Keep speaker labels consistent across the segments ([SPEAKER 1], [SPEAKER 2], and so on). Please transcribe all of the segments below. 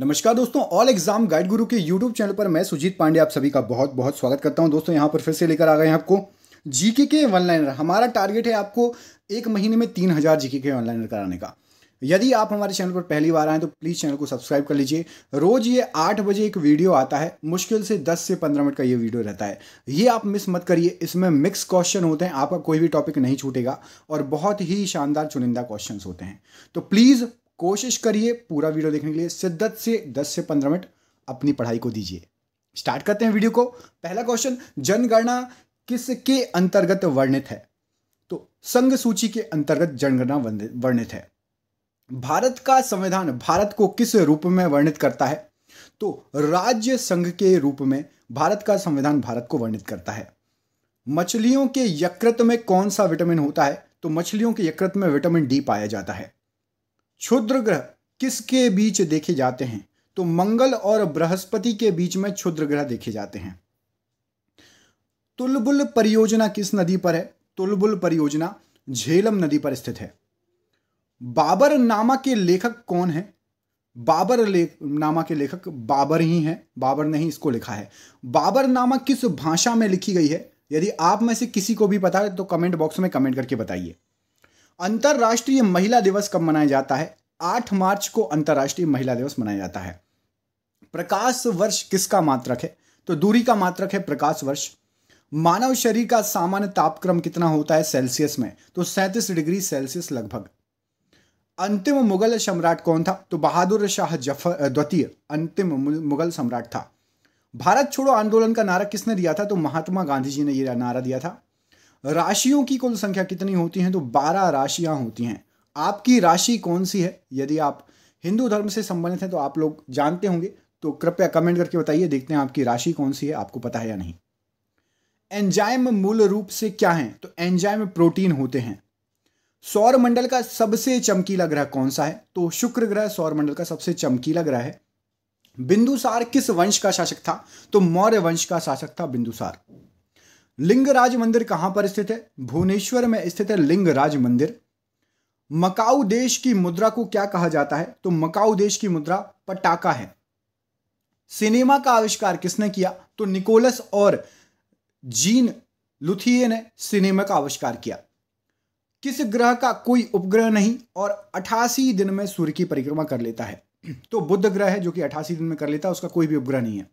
[SPEAKER 1] नमस्कार दोस्तों all exam guide गुरु के यूट्यूब चैनल पर मैं सुजीत पांडे आप सभी का बहुत बहुत स्वागत करता हूं दोस्तों यहां पर फिर से लेकर आ गए हैं आपको जीके के वन लाइनर हमारा टारगेट है आपको एक महीने में तीन हज़ार जीके के वन लाइनर कराने का यदि आप हमारे चैनल पर पहली बार आए तो प्लीज़ चैनल को सब्सक्राइब कर लीजिए रोज़ ये आठ बजे एक वीडियो आता है मुश्किल से दस से पंद्रह मिनट का ये वीडियो रहता है ये आप मिस मत करिए इसमें मिक्स क्वेश्चन होते हैं आपका कोई भी टॉपिक नहीं छूटेगा और बहुत ही शानदार चुनिंदा क्वेश्चन होते हैं तो प्लीज़ कोशिश करिए पूरा वीडियो देखने के लिए शिद्दत से 10 से 15 मिनट अपनी पढ़ाई को दीजिए स्टार्ट करते हैं वीडियो को पहला क्वेश्चन जनगणना किसके अंतर्गत वर्णित है तो संघ सूची के अंतर्गत जनगणना वर्णित है भारत का संविधान भारत को किस रूप में वर्णित करता है तो राज्य संघ के रूप में भारत का संविधान भारत को वर्णित करता है मछलियों के यकृत में कौन सा विटामिन होता है तो मछलियों के यकृत में विटामिन डी पाया जाता है क्षुद्र ग्रह किसके बीच देखे जाते हैं तो मंगल और बृहस्पति के बीच में क्षुद्र ग्रह देखे जाते हैं तुलबुल परियोजना किस नदी पर है तुलबुल परियोजना झेलम नदी पर स्थित है बाबर नामा के लेखक कौन है बाबर ले, नामा के लेखक बाबर ही हैं बाबर ने ही इसको लिखा है बाबर नामा किस भाषा में लिखी गई है यदि आप में से किसी को भी पता है तो कमेंट बॉक्स में कमेंट करके बताइए अंतर्राष्ट्रीय महिला दिवस कब मनाया जाता है आठ मार्च को अंतर्राष्ट्रीय महिला दिवस मनाया जाता है प्रकाश वर्ष किसका मात्रक है तो दूरी का मात्रक है प्रकाश वर्ष मानव शरीर का सामान्य तापक्रम कितना होता है सेल्सियस में तो सैंतीस डिग्री सेल्सियस लगभग अंतिम मुगल सम्राट कौन था तो बहादुर शाह जफर द्वितीय अंतिम मुगल सम्राट था भारत छोड़ो आंदोलन का नारा किसने दिया था तो महात्मा गांधी जी ने यह नारा दिया था राशियों की कुल संख्या कितनी होती है तो बारह राशियां होती हैं आपकी राशि कौन सी है यदि आप हिंदू धर्म से संबंधित हैं तो आप लोग जानते होंगे तो कृपया कमेंट करके बताइए देखते हैं आपकी राशि कौन सी है आपको पता है या नहीं एंजाइम मूल रूप से क्या है तो एंजाइम प्रोटीन होते हैं सौर मंडल का सबसे चमकीला ग्रह कौन सा है तो शुक्र ग्रह सौर मंडल का सबसे चमकीला ग्रह है बिंदुसार किस वंश का शासक था तो मौर्य वंश का शासक था बिंदुसार लिंगराज मंदिर कहां पर स्थित है भुवनेश्वर में स्थित है लिंगराज मंदिर मकाऊ देश की मुद्रा को क्या कहा जाता है तो मकाऊ देश की मुद्रा पटाका है सिनेमा का आविष्कार किसने किया तो निकोलस और जीन लुथिये ने सिनेमा का आविष्कार किया किस ग्रह का कोई उपग्रह नहीं और अठासी दिन में सूर्य की परिक्रमा कर लेता है तो बुद्ध ग्रह है जो कि अठासी दिन में कर लेता है उसका कोई भी उपग्रह नहीं है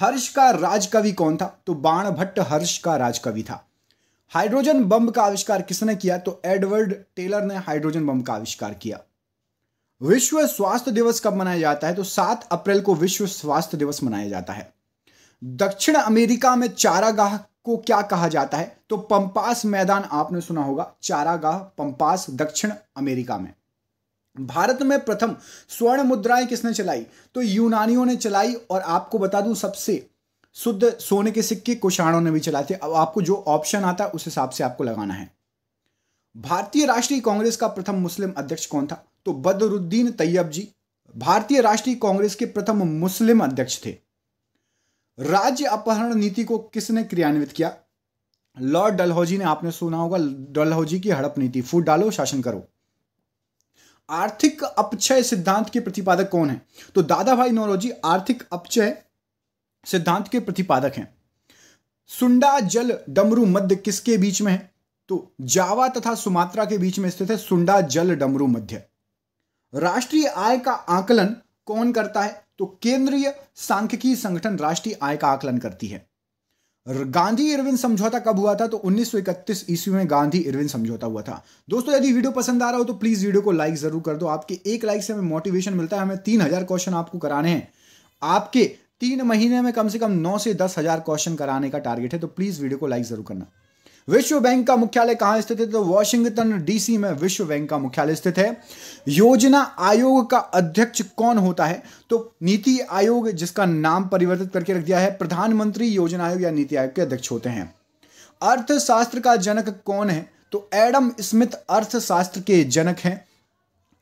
[SPEAKER 1] हर्ष का राजकवि कौन था तो बाण भट्ट हर्ष का राजकवि था हाइड्रोजन बम का आविष्कार किसने किया तो एडवर्ड टेलर ने हाइड्रोजन बम का आविष्कार किया विश्व स्वास्थ्य दिवस कब मनाया जाता है तो सात अप्रैल को विश्व स्वास्थ्य दिवस मनाया जाता है दक्षिण अमेरिका में चारागाह को क्या कहा जाता है तो पंपास मैदान आपने सुना होगा चारागाह पंपास दक्षिण अमेरिका में भारत में प्रथम स्वर्ण मुद्राएं किसने चलाई तो यूनानियों ने चलाई और आपको बता दूं सबसे शुद्ध सोने के सिक्के कुशाणों ने भी चलाए थे अब आपको जो ऑप्शन आता है उस हिसाब से आपको लगाना है भारतीय राष्ट्रीय कांग्रेस का प्रथम मुस्लिम अध्यक्ष कौन था तो बदरुद्दीन तैयब जी भारतीय राष्ट्रीय कांग्रेस के प्रथम मुस्लिम अध्यक्ष थे राज्य अपहरण नीति को किसने क्रियान्वित किया लॉर्ड डलहौजी ने आपने सुना होगा डलहौजी की हड़प नीति फूट डालो शासन करो आर्थिक अपचय सिद्धांत के प्रतिपादक कौन है तो दादा भाई नौरोजी आर्थिक अपचय सिद्धांत के प्रतिपादक हैं सुंडा जल डमरू मध्य किसके बीच में है तो जावा तथा सुमात्रा के बीच में स्थित है सुंडा जल डमरू मध्य राष्ट्रीय आय का आकलन कौन करता है तो केंद्रीय सांख्यिकी संगठन राष्ट्रीय आय का आकलन करती है गांधी इरविन समझौता कब हुआ था तो 1931 ईस्वी में गांधी इरविन समझौता हुआ था दोस्तों यदि वीडियो पसंद आ रहा हो तो प्लीज़ वीडियो को लाइक ज़रूर कर दो आपके एक लाइक से हमें मोटिवेशन मिलता है हमें तीन हज़ार क्वेश्चन आपको कराने हैं आपके तीन महीने में कम से कम नौ से दस हज़ार क्वेश्चन कराने का टारगेट है तो प्लीज़ वीडियो को लाइक ज़रूर करना विश्व बैंक का मुख्यालय कहाँ स्थित है तो वॉशिंगटन डीसी में विश्व बैंक का मुख्यालय स्थित है योजना आयोग का अध्यक्ष कौन होता है तो नीति आयोग जिसका नाम परिवर्तित करके रख दिया है प्रधानमंत्री योजना आयोग या नीति आयोग के अध्यक्ष होते हैं अर्थशास्त्र का जनक कौन है तो एडम स्मिथ अर्थशास्त्र के जनक हैं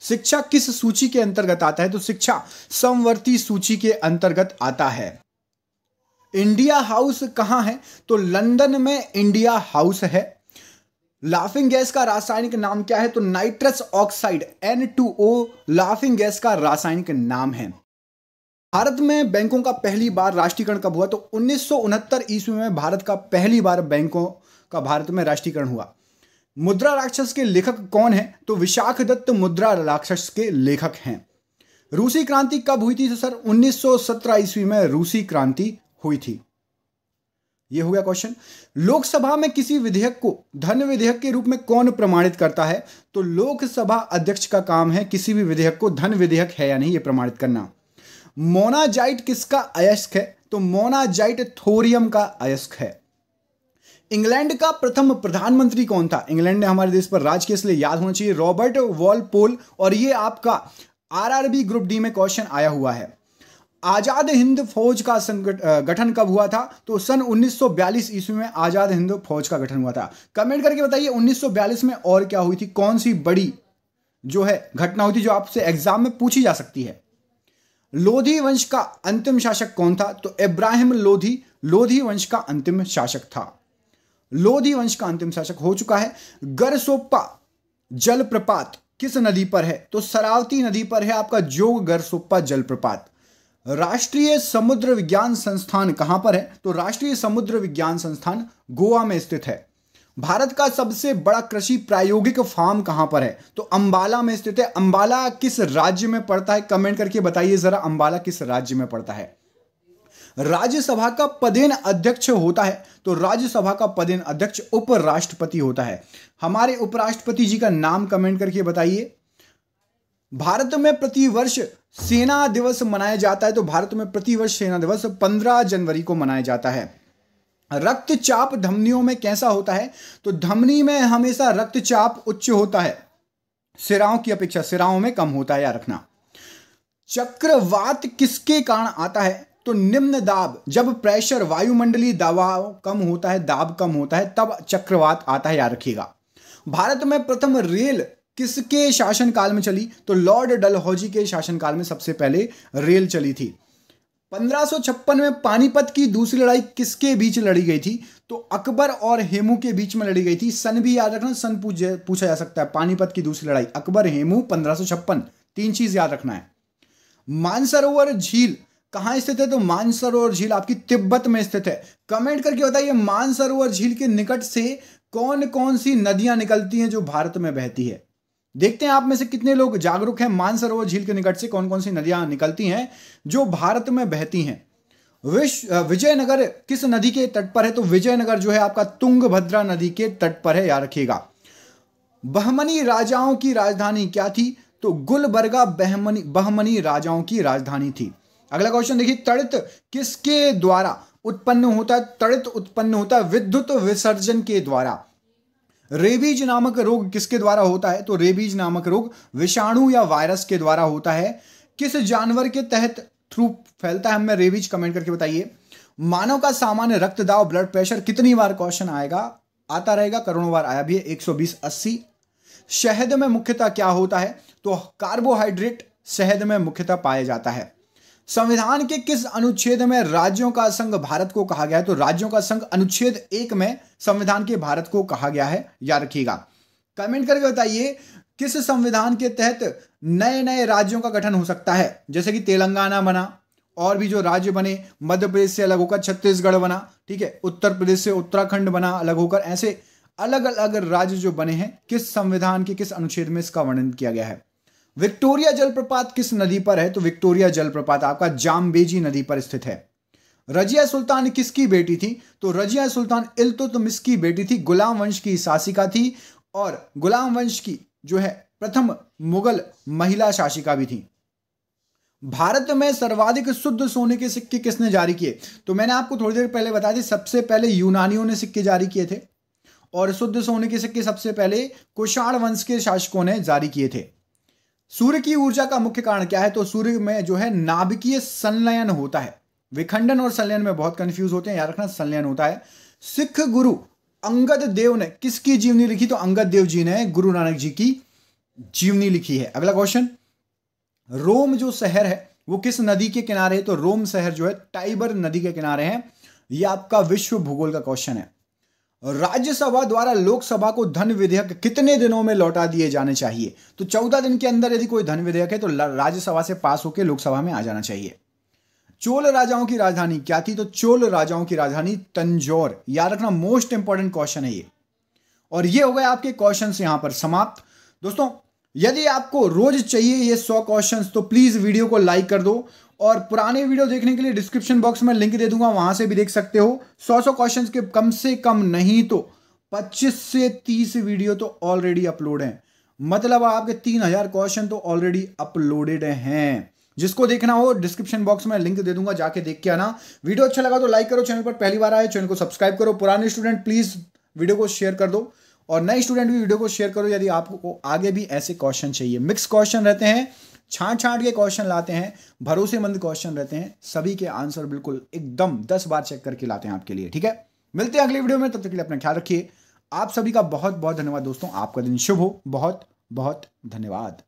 [SPEAKER 1] शिक्षा किस सूची के अंतर्गत आता है तो शिक्षा समवर्ती सूची के अंतर्गत आता है इंडिया हाउस कहाँ है तो लंदन में इंडिया हाउस है लाफिंग गैस का रासायनिक नाम क्या है तो nitrous oxide N two O laughing gas का रासायनिक नाम है भारत में बैंकों का पहली बार राष्ट्रीयकरण कब हुआ तो उन्नीस ईस्वी में भारत का पहली बार बैंकों का भारत में राष्ट्रीयकरण हुआ मुद्रा राक्षस के लेखक कौन है तो विशाख दत्त मुद्रा राक्षस के लेखक हैं रूसी क्रांति कब हुई थी तो सर 1917 ईस्वी में रूसी क्रांति हुई थी यह हो गया क्वेश्चन लोकसभा में किसी विधेयक को धन विधेयक के रूप में कौन प्रमाणित करता है तो लोकसभा अध्यक्ष का काम है किसी भी विधेयक को धन विधेयक है या नहीं यह प्रमाणित करना मोनाजाइट किसका अयस्क है तो मोनाजाइट थोरियम का अयस्क है इंग्लैंड का प्रथम प्रधानमंत्री कौन था इंग्लैंड ने हमारे देश पर राज के इसलिए याद होना चाहिए रॉबर्ट वॉलपोल और ये आपका आरआरबी ग्रुप डी में क्वेश्चन आया हुआ है आज़ाद हिंद फौज का गठन कब हुआ था तो सन 1942 ईस्वी में आज़ाद हिंद फौज का गठन हुआ था कमेंट करके बताइए 1942 में और क्या हुई थी कौन सी बड़ी जो है घटना हुई थी जो आपसे एग्जाम में पूछी जा सकती है लोधी वंश का अंतिम शासक कौन था तो इब्राहिम लोधी लोधी वंश का अंतिम शासक था लोधी वंश का अंतिम शासक हो चुका है गरसोपा जलप्रपात किस नदी पर है तो सरावती नदी पर है आपका जोग गरसोपा जलप्रपात राष्ट्रीय समुद्र विज्ञान संस्थान कहां पर है तो राष्ट्रीय समुद्र विज्ञान संस्थान गोवा में स्थित है भारत का सबसे बड़ा कृषि प्रायोगिक फार्म कहां पर है तो अंबाला में स्थित है अंबाला किस राज्य में पड़ता है कमेंट करके बताइए जरा अंबाला किस राज्य में पड़ता है राज्यसभा का पदेन अध्यक्ष होता है तो राज्यसभा का पदेन अध्यक्ष उपराष्ट्रपति होता है हमारे उपराष्ट्रपति जी का नाम कमेंट करके बताइए भारत में प्रतिवर्ष सेना दिवस मनाया जाता है तो भारत में प्रतिवर्ष सेना दिवस 15 जनवरी को मनाया जाता है रक्तचाप धमनियों में कैसा होता है तो धमनी में हमेशा रक्तचाप उच्च होता है सिराओं की अपेक्षा सिराओं में कम होता है या रखना चक्रवात किसके कारण आता है तो निम्न दाब जब प्रेशर वायुमंडलीय दबाव कम होता है दाब कम होता है तब चक्रवात आता है याद रखिएगा भारत में प्रथम रेल किसके शासनकाल में चली तो लॉर्ड डलहौजी के शासनकाल में सबसे पहले रेल चली थी 1556 में पानीपत की दूसरी लड़ाई किसके बीच लड़ी गई थी तो अकबर और हेमू के बीच में लड़ी गई थी सन भी याद रखना सन पूछा जा सकता है पानीपत की दूसरी लड़ाई अकबर हेमू पंद्रह तीन चीज याद रखना है मानसरोवर झील कहाँ स्थित है तो मानसरोवर झील आपकी तिब्बत में स्थित है कमेंट करके बताइए मानसरोवर झील के निकट से कौन कौन सी नदियां निकलती हैं जो भारत में बहती है देखते हैं आप में से कितने लोग जागरूक हैं मानसरोवर झील के निकट से कौन कौन सी नदियां निकलती हैं जो भारत में बहती हैं विश्व विजयनगर किस नदी के तट पर है तो विजयनगर जो है आपका तुंगभद्रा नदी के तट पर है याद रखिएगा बहमनी राजाओं की राजधानी क्या थी तो गुलबर्गा बहमनी बहमनी राजाओं की राजधानी थी अगला क्वेश्चन देखिए तड़ित किसके द्वारा उत्पन्न होता है तड़ित उत्पन्न होता है विद्युत विसर्जन के द्वारा रेबीज नामक रोग किसके द्वारा होता है तो रेबीज नामक रोग विषाणु या वायरस के द्वारा होता है किस जानवर के तहत थ्रू फैलता है हमें रेबीज कमेंट करके बताइए मानव का सामान्य रक्त दाव ब्लड प्रेशर कितनी बार क्वेश्चन आएगा आता रहेगा करोड़ों बार आया भी है एक सौ बीस अस्सी शहद में मुख्यतः क्या होता है तो कार्बोहाइड्रेट शहद में मुख्यतः पाया जाता है संविधान के किस अनुच्छेद में राज्यों का संघ भारत को कहा गया है तो राज्यों का संघ अनुच्छेद एक में संविधान के भारत को कहा गया है याद रखिएगा कमेंट करके बताइए किस संविधान के तहत नए नए राज्यों का गठन हो सकता है जैसे कि तेलंगाना बना और भी जो राज्य बने मध्य प्रदेश से अलग होकर छत्तीसगढ़ बना ठीक है उत्तर प्रदेश से उत्तराखंड बना अलग होकर ऐसे अलग अलग राज्य जो बने हैं किस संविधान के किस अनुच्छेद में इसका वर्णन किया गया है विक्टोरिया जलप्रपात किस नदी पर है तो विक्टोरिया जलप्रपात आपका जामबेजी नदी पर स्थित है रजिया सुल्तान किसकी बेटी थी तो रजिया सुल्तान इल्तुतमिस की बेटी थी गुलाम वंश की शासिका थी और गुलाम वंश की जो है प्रथम मुगल महिला शासिका भी थी भारत में सर्वाधिक शुद्ध सोने के सिक्के किसने जारी किए तो मैंने आपको थोड़ी देर पहले बताया थी सबसे पहले यूनानियों ने सिक्के जारी किए थे और शुद्ध सोने के सिक्के सबसे पहले कुषाण वंश के शासकों ने जारी किए थे सूर्य की ऊर्जा का मुख्य कारण क्या है तो सूर्य में जो है नाभिकीय संलयन होता है विखंडन और संलयन में बहुत कंफ्यूज होते हैं याद रखना संलयन होता है सिख गुरु अंगद देव ने किसकी जीवनी लिखी तो अंगद देव जी ने गुरु नानक जी की जीवनी लिखी है अगला क्वेश्चन रोम जो शहर है वो किस नदी के किनारे है तो रोम शहर जो है टाइबर नदी के किनारे है यह आपका विश्व भूगोल का क्वेश्चन है राज्यसभा द्वारा लोकसभा को धन विधेयक कितने दिनों में लौटा दिए जाने चाहिए तो चौदह दिन के अंदर यदि कोई धन विधेयक है तो राज्यसभा से पास होकर लोकसभा में आ जाना चाहिए चोल राजाओं की राजधानी क्या थी तो चोल राजाओं की राजधानी तंजौर याद रखना मोस्ट इंपॉर्टेंट क्वेश्चन है ये और ये हो गए आपके क्वेश्चन यहां पर समाप्त दोस्तों यदि आपको रोज चाहिए ये सौ क्वेश्चन तो प्लीज वीडियो को लाइक कर दो और पुराने वीडियो देखने के लिए डिस्क्रिप्शन बॉक्स में लिंक दे दूंगा वहां से भी देख सकते हो सौ सौ क्वेश्चन के कम से कम नहीं तो पच्चीस से तीस वीडियो तो ऑलरेडी अपलोड हैं मतलब आपके तीन हजार क्वेश्चन तो ऑलरेडी अपलोडेड हैं जिसको देखना हो डिस्क्रिप्शन बॉक्स में लिंक दे दूंगा जाके देख के आना वीडियो अच्छा लगा तो लाइक करो चैनल पर पहली बार आए चैनल को सब्सक्राइब करो पुराने स्टूडेंट प्लीज वीडियो को शेयर कर दो और नए स्टूडेंट भी वीडियो को शेयर करो यदि आपको आगे भी ऐसे क्वेश्चन चाहिए मिक्स क्वेश्चन रहते हैं छांट छांट के क्वेश्चन लाते हैं भरोसेमंद क्वेश्चन रहते हैं सभी के आंसर बिल्कुल एकदम दस बार चेक करके लाते हैं आपके लिए ठीक है मिलते हैं अगले वीडियो में तब तक के लिए अपना ख्याल रखिए आप सभी का बहुत बहुत धन्यवाद दोस्तों आपका दिन शुभ हो बहुत बहुत धन्यवाद